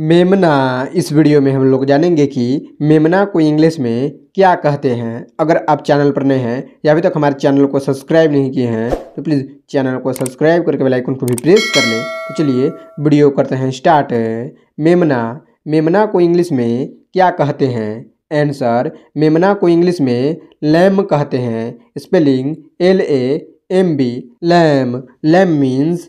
मेमना इस वीडियो में हम लोग जानेंगे कि मेमना को इंग्लिश में क्या कहते हैं अगर आप चैनल पर नए हैं या अभी तक हमारे चैनल को सब्सक्राइब नहीं किए हैं तो प्लीज़ चैनल को सब्सक्राइब करके बेल आइकन को भी प्रेस कर लें तो चलिए वीडियो करते हैं स्टार्ट मेमना मेमना को इंग्लिश में क्या कहते हैं आंसर मेमना को इंग्लिश में लैम कहते हैं spelling L A M B lamb lamb means